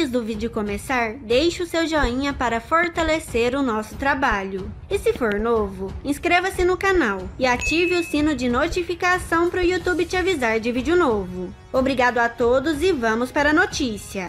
Antes do vídeo começar, deixe o seu joinha para fortalecer o nosso trabalho. E se for novo, inscreva-se no canal e ative o sino de notificação para o YouTube te avisar de vídeo novo. Obrigado a todos e vamos para a notícia.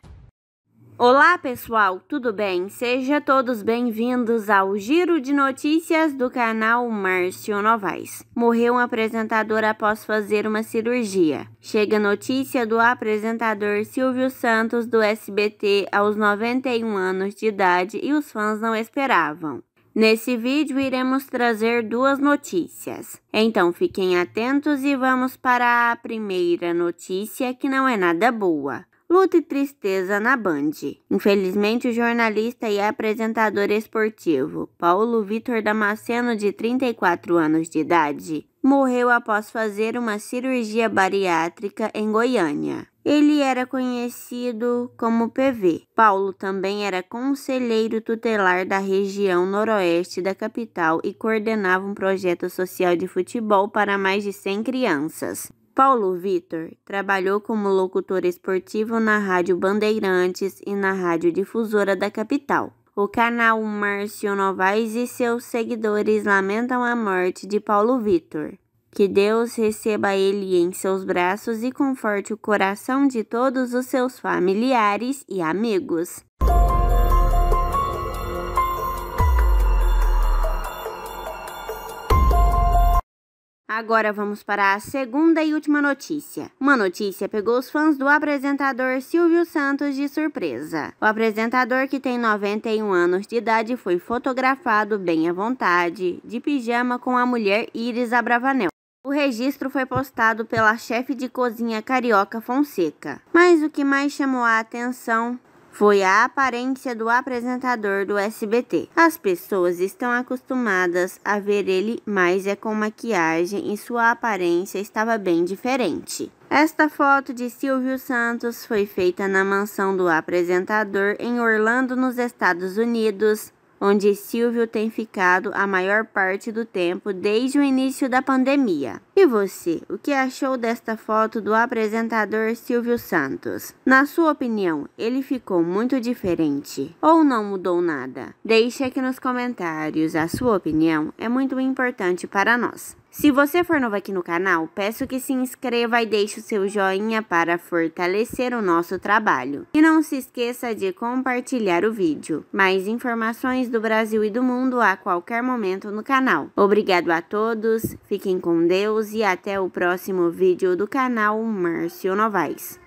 Olá, pessoal, tudo bem? Sejam todos bem-vindos ao Giro de Notícias do canal Márcio Novaes. Morreu um apresentador após fazer uma cirurgia. Chega notícia do apresentador Silvio Santos do SBT aos 91 anos de idade e os fãs não esperavam. Nesse vídeo iremos trazer duas notícias. Então fiquem atentos e vamos para a primeira notícia que não é nada boa. Luta e Tristeza na Band. Infelizmente, o jornalista e apresentador esportivo Paulo Vitor Damasceno, de 34 anos de idade, morreu após fazer uma cirurgia bariátrica em Goiânia. Ele era conhecido como PV. Paulo também era conselheiro tutelar da região noroeste da capital e coordenava um projeto social de futebol para mais de 100 crianças. Paulo Vitor trabalhou como locutor esportivo na Rádio Bandeirantes e na Rádio Difusora da capital. O canal Márcio Novaes e seus seguidores lamentam a morte de Paulo Vitor. Que Deus receba ele em seus braços e conforte o coração de todos os seus familiares e amigos. Agora vamos para a segunda e última notícia. Uma notícia pegou os fãs do apresentador Silvio Santos de surpresa. O apresentador, que tem 91 anos de idade, foi fotografado bem à vontade, de pijama com a mulher Iris Abravanel. O registro foi postado pela chefe de cozinha carioca Fonseca. Mas o que mais chamou a atenção foi a aparência do apresentador do SBT. As pessoas estão acostumadas a ver ele, mas é com maquiagem e sua aparência estava bem diferente. Esta foto de Silvio Santos foi feita na mansão do apresentador em Orlando, nos Estados Unidos, onde Silvio tem ficado a maior parte do tempo desde o início da pandemia. E você, o que achou desta foto do apresentador Silvio Santos? Na sua opinião, ele ficou muito diferente ou não mudou nada? Deixe aqui nos comentários, a sua opinião é muito importante para nós. Se você for novo aqui no canal, peço que se inscreva e deixe o seu joinha para fortalecer o nosso trabalho. E não se esqueça de compartilhar o vídeo. Mais informações do Brasil e do mundo a qualquer momento no canal. Obrigado a todos, fiquem com Deus e até o próximo vídeo do canal Márcio Novaes.